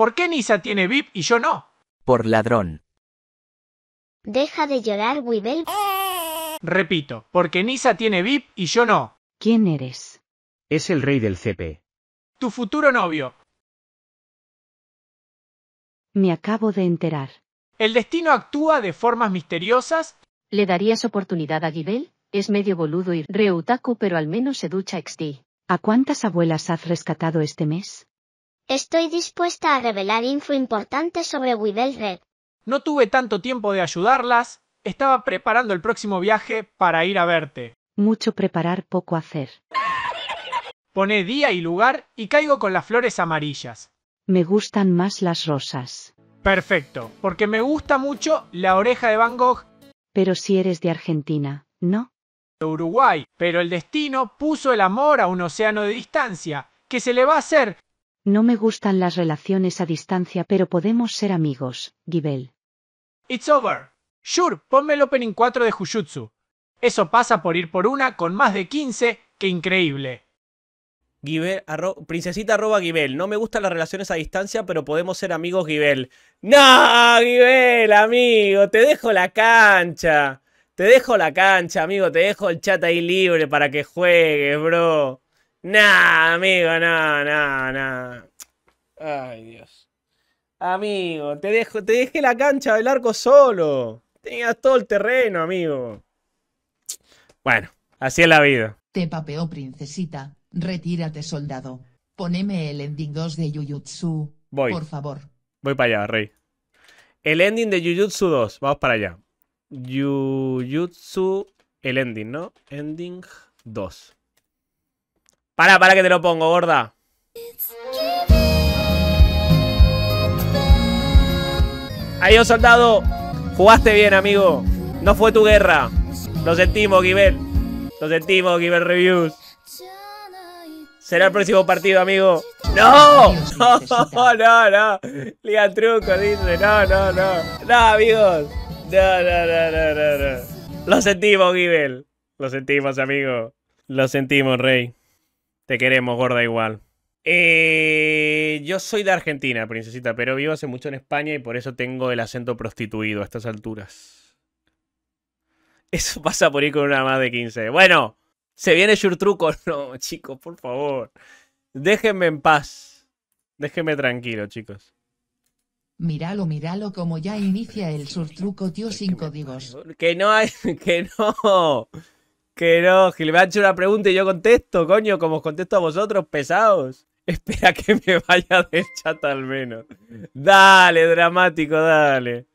¿Por qué Nisa tiene VIP y yo no? Por ladrón. Deja de llorar, Wibel. Repito, porque Nisa tiene VIP y yo no. ¿Quién eres? Es el rey del CP. Tu futuro novio. Me acabo de enterar. ¿El destino actúa de formas misteriosas? ¿Le darías oportunidad a Gibel? Es medio boludo y reutaku, pero al menos se ducha XD. ¿A cuántas abuelas has rescatado este mes? Estoy dispuesta a revelar info importante sobre Weevil Red. No tuve tanto tiempo de ayudarlas, estaba preparando el próximo viaje para ir a verte. Mucho preparar, poco hacer. Pone día y lugar y caigo con las flores amarillas. Me gustan más las rosas. Perfecto, porque me gusta mucho la oreja de Van Gogh. Pero si eres de Argentina, ¿no? De Uruguay, pero el destino puso el amor a un océano de distancia, que se le va a hacer no me gustan las relaciones a distancia, pero podemos ser amigos, Gibel. It's over. Sure, ponme el opening 4 de Jujutsu. Eso pasa por ir por una con más de 15, que increíble. Gibel, princesita arroba Gibel. No me gustan las relaciones a distancia, pero podemos ser amigos, Gibel. ¡No, Gibel, amigo! Te dejo la cancha. Te dejo la cancha, amigo. Te dejo el chat ahí libre para que juegues, bro. Nah, amigo, nah, nah, nah Ay, Dios. Amigo, te, dejo, te dejé la cancha del arco solo. Tenías todo el terreno, amigo. Bueno, así es la vida. Te papeó, princesita. Retírate, soldado. Poneme el ending 2 de Jujutsu. Voy. Por favor. Voy para allá, rey. El ending de Jujutsu 2. Vamos para allá. Jujutsu. El ending, ¿no? Ending 2. Para, para que te lo pongo, gorda. Adiós, oh soldado. Jugaste bien, amigo. No fue tu guerra. Lo sentimos, Gibel. Lo sentimos, Gibel Reviews. Será el próximo partido, amigo. ¡No! No, no, no. Liga truco, dice. No, no, no. No, amigos. No, no, no, no, no. Lo sentimos, Gibel. Lo sentimos, amigo. Lo sentimos, Rey. Te queremos, gorda, igual. Eh, yo soy de Argentina, princesita, pero vivo hace mucho en España y por eso tengo el acento prostituido a estas alturas. Eso pasa por ir con una más de 15. Bueno, se viene surtruco, Truco. No, chicos, por favor. Déjenme en paz. Déjenme tranquilo, chicos. Míralo, míralo, como ya ah, inicia el surtruco, tío, sin códigos. Que no hay, que no. Que no, Gil me ha hecho una pregunta y yo contesto, coño, como os contesto a vosotros, pesados. Espera que me vaya del chat al menos. Dale, dramático, dale.